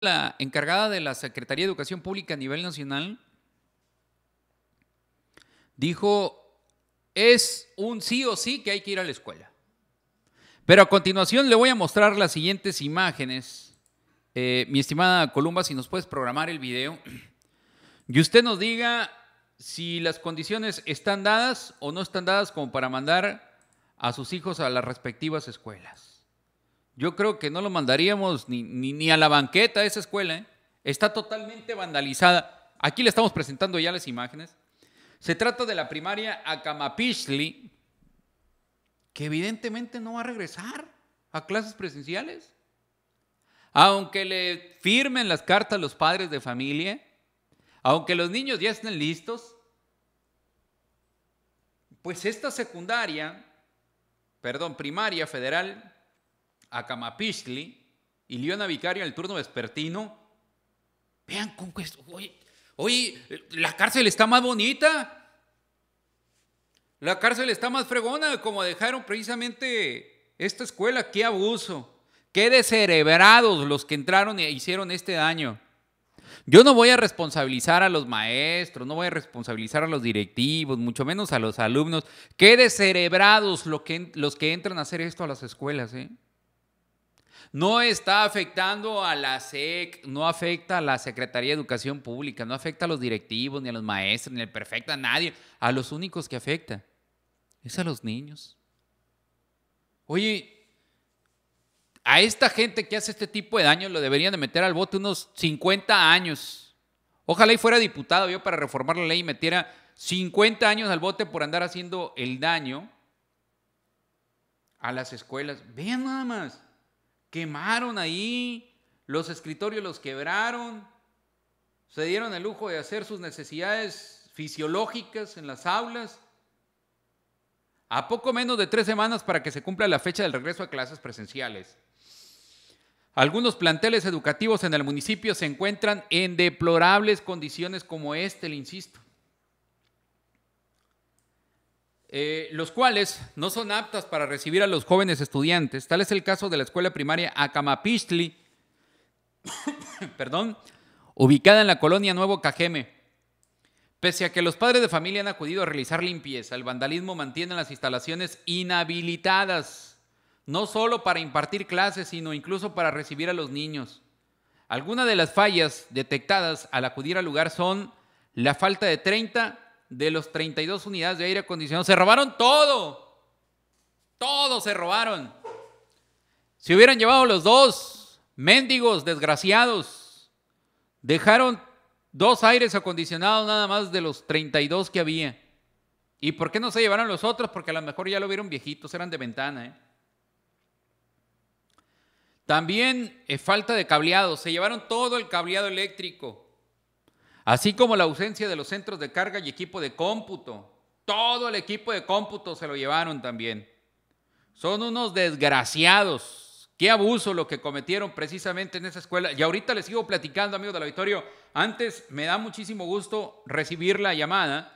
la encargada de la Secretaría de Educación Pública a nivel nacional dijo, es un sí o sí que hay que ir a la escuela. Pero a continuación le voy a mostrar las siguientes imágenes. Eh, mi estimada Columba, si nos puedes programar el video y usted nos diga si las condiciones están dadas o no están dadas como para mandar a sus hijos a las respectivas escuelas. Yo creo que no lo mandaríamos ni, a la banqueta esa escuela. ¿eh? Está totalmente vandalizada. Aquí le estamos presentando ya las imágenes. Se trata de la primaria Acamapichli, que evidentemente no va a regresar a clases presenciales. Aunque le firmen las cartas los padres de familia, aunque los niños ya estén listos, pues esta secundaria, perdón, primaria federal, a Camapichli y Liona Vicario en el turno vespertino. Vean con esto. hoy la cárcel está más bonita. La cárcel está más fregona, como dejaron precisamente esta escuela. ¡Qué abuso! ¡Qué descerebrados los que entraron e hicieron este daño! Yo no voy a responsabilizar a los maestros, no voy a responsabilizar a los directivos, mucho menos a los alumnos. ¡Qué descerebrados los que entran a hacer esto a las escuelas! ¿eh? no está afectando a la SEC, no afecta a la Secretaría de Educación Pública, no afecta a los directivos, ni a los maestros, ni al perfecto, a nadie. A los únicos que afecta es a los niños. Oye, a esta gente que hace este tipo de daño lo deberían de meter al bote unos 50 años. Ojalá y fuera diputado yo para reformar la ley y metiera 50 años al bote por andar haciendo el daño a las escuelas. Vean nada más. Quemaron ahí, los escritorios los quebraron, se dieron el lujo de hacer sus necesidades fisiológicas en las aulas. A poco menos de tres semanas para que se cumpla la fecha del regreso a clases presenciales. Algunos planteles educativos en el municipio se encuentran en deplorables condiciones como este, le insisto. Eh, los cuales no son aptas para recibir a los jóvenes estudiantes. Tal es el caso de la escuela primaria Acamapistli, perdón, ubicada en la colonia Nuevo Cajeme. Pese a que los padres de familia han acudido a realizar limpieza, el vandalismo mantiene las instalaciones inhabilitadas, no solo para impartir clases, sino incluso para recibir a los niños. Algunas de las fallas detectadas al acudir al lugar son la falta de 30 de los 32 unidades de aire acondicionado. Se robaron todo. Todo se robaron. Se hubieran llevado los dos, mendigos, desgraciados. Dejaron dos aires acondicionados nada más de los 32 que había. ¿Y por qué no se llevaron los otros? Porque a lo mejor ya lo vieron viejitos, eran de ventana. ¿eh? También eh, falta de cableado. Se llevaron todo el cableado eléctrico así como la ausencia de los centros de carga y equipo de cómputo. Todo el equipo de cómputo se lo llevaron también. Son unos desgraciados. Qué abuso lo que cometieron precisamente en esa escuela. Y ahorita les sigo platicando, amigos la Victoria. Antes me da muchísimo gusto recibir la llamada